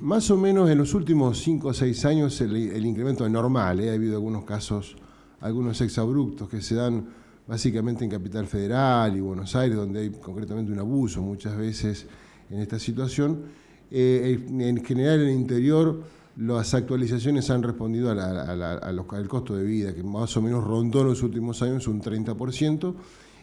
Más o menos en los últimos 5 o 6 años el, incremento es normal, ¿eh? ha habido algunos casos, algunos exabruptos que se dan básicamente en Capital Federal y Buenos Aires, donde hay concretamente un abuso muchas veces en esta situación. Eh, en general en el interior las actualizaciones han respondido a al costo de vida, que más o menos rondó en los últimos años un 30%.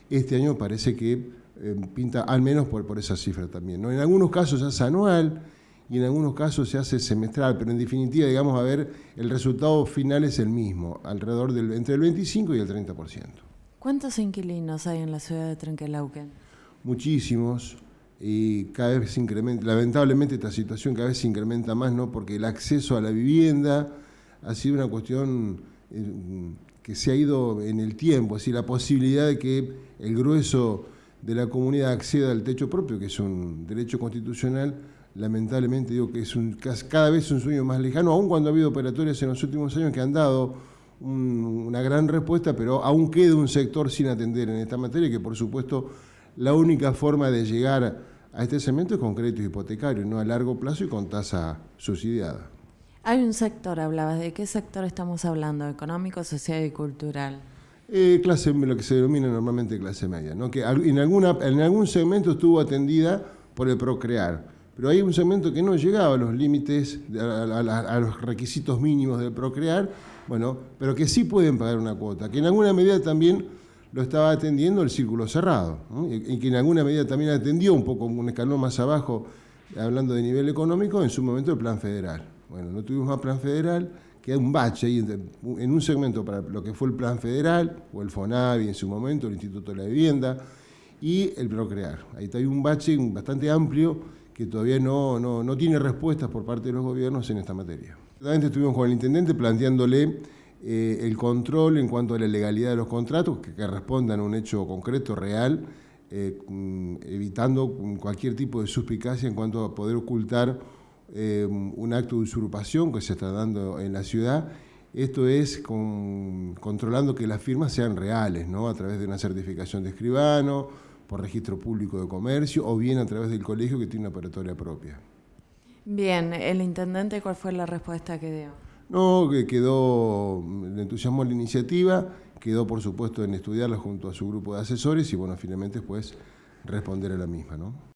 Este año parece que eh, pinta al menos por, esa cifra también. En algunos casos es anual, y en algunos casos se hace semestral, pero en definitiva, digamos, a ver, el resultado final es el mismo, alrededor del entre el 25 y el 30%. ¿Cuántos inquilinos hay en la ciudad de Trenquelauquen? Muchísimos y cada vez se incrementa, lamentablemente esta situación cada vez se incrementa más, ¿no? Porque el acceso a la vivienda ha sido una cuestión eh, que se ha ido en el tiempo, así la posibilidad de que el grueso de la comunidad acceda al techo propio, que es un derecho constitucional, lamentablemente digo que es cada vez un sueño más lejano, aun cuando ha habido operatorias en los últimos años que han dado una gran respuesta, pero aún queda un sector sin atender en esta materia, que por supuesto la única forma de llegar a este segmento es con crédito hipotecario, no a largo plazo y con tasa subsidiada. Hay un sector, hablabas, ¿de qué sector estamos hablando? ¿Económico, social y cultural? Eh, clase, lo que se denomina normalmente clase media, que en, en algún segmento estuvo atendida por el procrear pero hay un segmento que no llegaba a los límites, a, los requisitos mínimos de procrear, bueno, pero que sí pueden pagar una cuota, que en alguna medida también lo estaba atendiendo el círculo cerrado, y que en alguna medida también atendió un poco un escalón más abajo, hablando de nivel económico, en su momento el plan federal. Bueno, no tuvimos más plan federal, que queda un bache ahí en un segmento para lo que fue el plan federal, o el FONAVI en su momento, el Instituto de la Vivienda, y el Procrear. Ahí está hay un bache bastante amplio que todavía no, no, tiene respuestas por parte de los gobiernos en esta materia. Realmente estuvimos con el intendente planteándole eh, el control en cuanto a la legalidad de los contratos, que, respondan a un hecho concreto, real, eh, mm, evitando cualquier tipo de suspicacia en cuanto a poder ocultar eh, un acto de usurpación que se está dando en la ciudad. Esto es controlando que las firmas sean reales, ¿no? A través de una certificación de escribano, por registro público de comercio o bien a través del colegio que tiene una operatoria propia. Bien, ¿el intendente cuál fue la respuesta que dio? No, que quedó, le entusiasmó la iniciativa, quedó por supuesto en estudiarla junto a su grupo de asesores y bueno, finalmente después responder a la misma, ¿no?